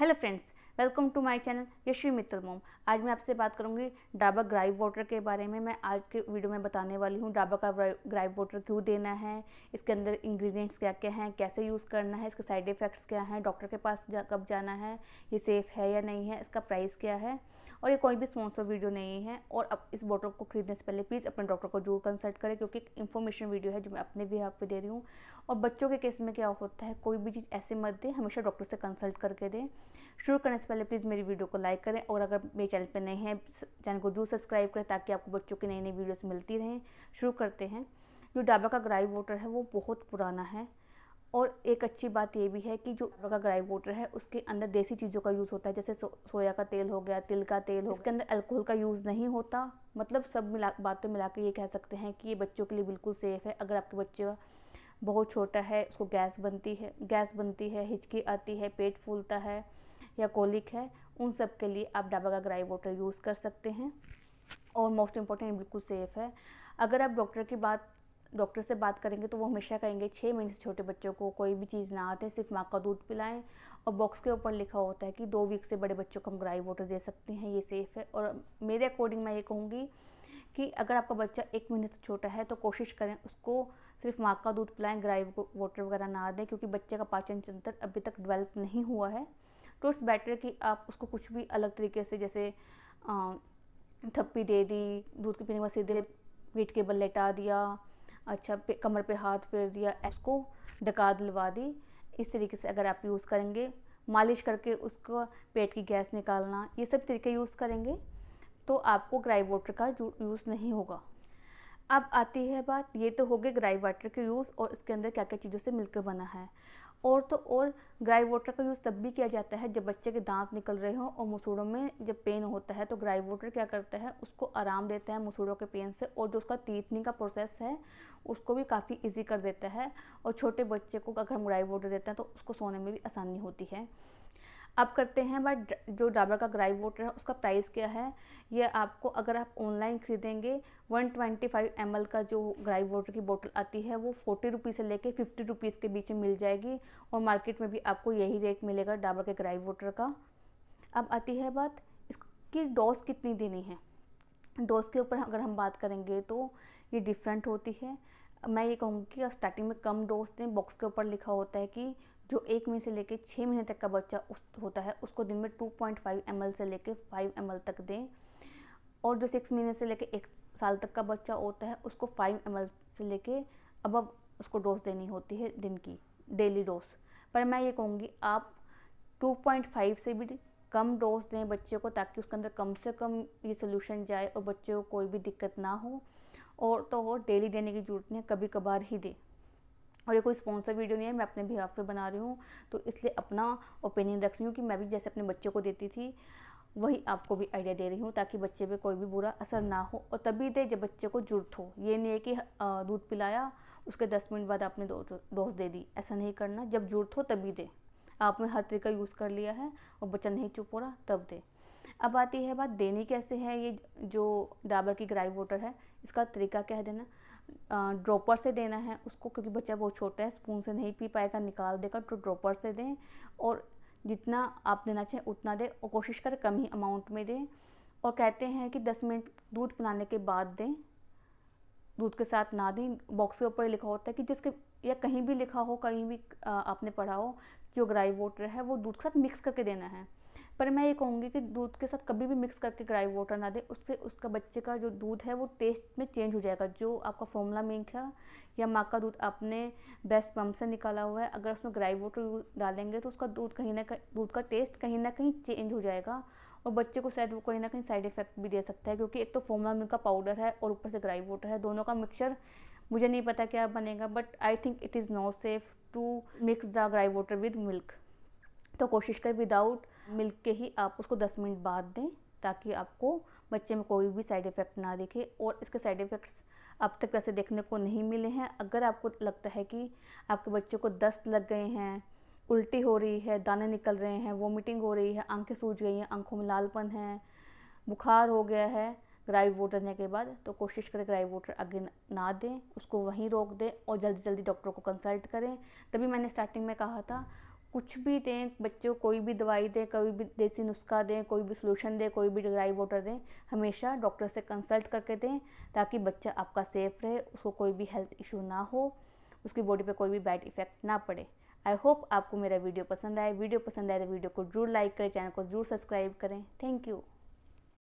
hello friends welcome to my channel Yashvi Mittal mom आज मैं आपसे बात करूंगी डाबा ग्राइव वाटर के बारे में मैं आज के वीडियो में बताने वाली हूँ डाबा का ग्राइव वाटर क्यों देना है इसके अंदर इंग्रेडिएंट्स क्या क्या हैं कैसे यूज़ करना है इसके साइड इफ़ेक्ट्स क्या हैं डॉक्टर के पास जा, कब जाना है ये सेफ़ है या नहीं है इसका प्राइस क्या है और ये कोई भी स्पॉन्सर वीडियो नहीं है और अब इस बॉटल को खरीदने से पहले प्लीज़ अपने डॉक्टर को जरूर कंसल्ट करें क्योंकि एक इन्फॉर्मेशन वीडियो है जो मैं अपने भी पे दे रही हूँ और बच्चों के केस में क्या होता है कोई भी चीज़ ऐसे मत दें हमेशा डॉक्टर से कंसल्ट करके दें शुरू करने से पहले प्लीज़ मेरी वीडियो को लाइक करें और अगर मेरे चैनल पर नए हैं चैनल को जरूर सब्सक्राइब करें ताकि आपको बच्चों की नई नई वीडियोज़ मिलती रहें शुरू करते हैं जो डाबा का ग्राई वाटर है वो बहुत पुराना है और एक अच्छी बात यह भी है कि जो का ग्राई वाटर है उसके अंदर देसी चीज़ों का यूज़ होता है जैसे सो, सोया का तेल हो गया तिल का तेल हो इसके अंदर अल्कोहल का यूज़ नहीं होता मतलब सब मिला बातें मिला के ये कह सकते हैं कि ये बच्चों के लिए बिल्कुल सेफ़ है अगर आपके बच्चे बहुत छोटा है उसको गैस बनती है गैस बनती है हिचकी आती है पेट फूलता है या कोलिक है उन सब के लिए आप डाबा का ग्राई वाटर यूज़ कर सकते हैं और मोस्ट इम्पॉर्टेंट बिल्कुल सेफ़ है अगर आप डॉक्टर की बात डॉक्टर से बात करेंगे तो वो हमेशा कहेंगे छः महीने से छोटे बच्चों को कोई भी चीज़ ना आते सिर्फ माँ का दूध पिलाएं और बॉक्स के ऊपर लिखा होता है कि दो वीक से बड़े बच्चों को हम ग्राई वाटर दे सकते हैं ये सेफ़ है और मेरे अकॉर्डिंग मैं ये कहूँगी कि अगर आपका बच्चा एक महीने से छोटा है तो कोशिश करें उसको सिर्फ माँ का दूध पिलाएँ ग्राई वाटर वगैरह ना दें क्योंकि बच्चे का पाचन तंत्र अभी तक डिवेलप नहीं हुआ है तो इट्स बेटर कि आप उसको कुछ भी अलग तरीके से जैसे थप्पी दे दी दूध के पीने के बाद सीधे पीट के बल लेटा दिया अच्छा पे कमर पे हाथ फेर दिया इसको डका दिलवा दी इस तरीके से अगर आप यूज़ करेंगे मालिश करके उसको पेट की गैस निकालना ये सब तरीके यूज़ करेंगे तो आपको ग्राई वाटर का यूज़ नहीं होगा अब आती है बात ये तो हो गई ग्राई वाटर के यूज़ और इसके अंदर क्या क्या चीज़ों से मिलकर बना है और तो और ग्राई वाटर का यूज़ तब भी किया जाता है जब बच्चे के दांत निकल रहे हों और मसूड़ों में जब पेन होता है तो ग्राई वाटर क्या करता है उसको आराम देता है मसूड़ों के पेन से और जो उसका तीतने का प्रोसेस है उसको भी काफ़ी इजी कर देता है और छोटे बच्चे को अगर हम ग्राई वाटर देते हैं तो उसको सोने में भी आसानी होती है अब करते हैं बट जो डाबर का ग्राइव वाटर है उसका प्राइस क्या है ये आपको अगर आप ऑनलाइन ख़रीदेंगे one twenty five M L का जो ग्राइव वाटर की बोतल आती है वो फोर्टी रुपीज़ से लेके फिफ्टी रुपीज़ के बीच में मिल जाएगी और मार्केट में भी आपको यही रेट मिलेगा डाबर के ग्राइव वाटर का अब आती है बात इसकी डोज कितनी देनी है डोज के ऊपर अगर हम बात करेंगे तो ये डिफरेंट होती है मैं ये कहूँगी कि स्टार्टिंग में कम डोज दें बॉक्स के ऊपर लिखा होता है कि जो एक महीने से लेकर छः महीने तक का बच्चा उस होता है उसको दिन में two point five M L से लेकर फाइव एम एल तक दें और जो सिक्स महीने से लेकर एक साल तक का बच्चा होता है उसको फाइव एम एल से लेकर अब अब उसको डोज देनी होती है दिन की डेली डोज पर मैं ये कहूँगी आप टू पॉइंट फाइव से भी कम डोज दें बच्चे को ताकि उसके अंदर कम से कम ये सोल्यूशन जाए और बच्चे को कोई भी दिक्कत ना हो और तो और डेली देने की जरूरत नहीं कभी कभार ही दें और ये कोई स्पॉन्सर वीडियो नहीं है मैं अपने बिहाफ पे बना रही हूँ तो इसलिए अपना ओपिनियन रख रही हूँ कि मैं भी जैसे अपने बच्चों को देती थी वही आपको भी आइडिया दे रही हूँ ताकि बच्चे पे कोई भी बुरा असर ना हो और तभी दे जब बच्चे को जरूरत हो ये नहीं है कि दूध पिलाया उसके दस मिनट बाद आपने डोज दे दी ऐसा नहीं करना जब जरूरत हो तभी दे आपने हर तरीका यूज़ कर लिया है और बच्चा नहीं चुप हो रहा तब दे अब आती है बात देनी कैसे है ये जो डाबर की ग्राई वोटर है इसका तरीका क्या है देना ड्रॉपर से देना है उसको क्योंकि बच्चा बहुत छोटा है स्पून से नहीं पी पाएगा निकाल देगा तो ड्रॉपर से दें और जितना आप देना चाहें उतना दें और कोशिश करें कम ही अमाउंट में दें और कहते हैं कि दस मिनट दूध पिलाने के बाद दें दूध के साथ ना दें बॉक्स के ऊपर लिखा होता है कि जिसके या कहीं भी लिखा हो कहीं भी आपने पढ़ा हो जो ग्राई वाटर है वो दूध के साथ मिक्स करके देना है पर मैं ये कहूँगी कि दूध के साथ कभी भी मिक्स करके ड्राई वाटर ना दें उससे उसका बच्चे का जो दूध है वो टेस्ट में चेंज हो जाएगा जो आपका फॉर्मूला मिल्क है या माँ का दूध आपने बेस्ट पम्प से निकाला हुआ है अगर उसमें ड्राई वाटर डालेंगे तो उसका दूध कहीं ना कहीं दूध का टेस्ट कहीं ना कहीं चेंज हो जाएगा और बच्चे को शायद वो कहीं ना कहीं साइड इफेक्ट भी दे सकता है क्योंकि एक तो फॉर्मूला मिल्क का पाउडर है और ऊपर से ग्राई वाटर है दोनों का मिक्सचर मुझे नहीं पता क्या बनेगा but I think it is not safe to mix the gripe water with milk तो कोशिश करें विदाउट मिल्क के ही आप उसको 10 मिनट बाद दें ताकि आपको बच्चे में कोई भी साइड इफ़ेक्ट ना दिखे और इसके साइड इफ़ेक्ट्स अब तक वैसे देखने को नहीं मिले हैं अगर आपको लगता है कि आपके बच्चे को दस्त लग गए हैं उल्टी हो रही है दाने निकल रहे हैं वोमिटिंग हो रही है आंखें सूज गई हैं आंखों में लालपन है बुखार हो गया है ग्राइव वोटर के बाद तो कोशिश करें ग्राइव वोटर आगे ना दें उसको वहीं रोक दें और जल्दी जल्दी डॉक्टर को कंसल्ट करें तभी मैंने स्टार्टिंग में कहा था कुछ भी दें बच्चों कोई भी दवाई दें कोई भी देसी नुस्खा दें कोई भी सोल्यूशन दें कोई भी ड्राई वाटर दें हमेशा डॉक्टर से कंसल्ट करके दें ताकि बच्चा आपका सेफ़ रहे उसको कोई भी हेल्थ इशू ना हो उसकी बॉडी पे कोई भी बैड इफेक्ट ना पड़े आई होप आपको मेरा वीडियो पसंद आए वीडियो पसंद आए तो वीडियो को जरूर लाइक करें चैनल को जरूर सब्सक्राइब करें थैंक यू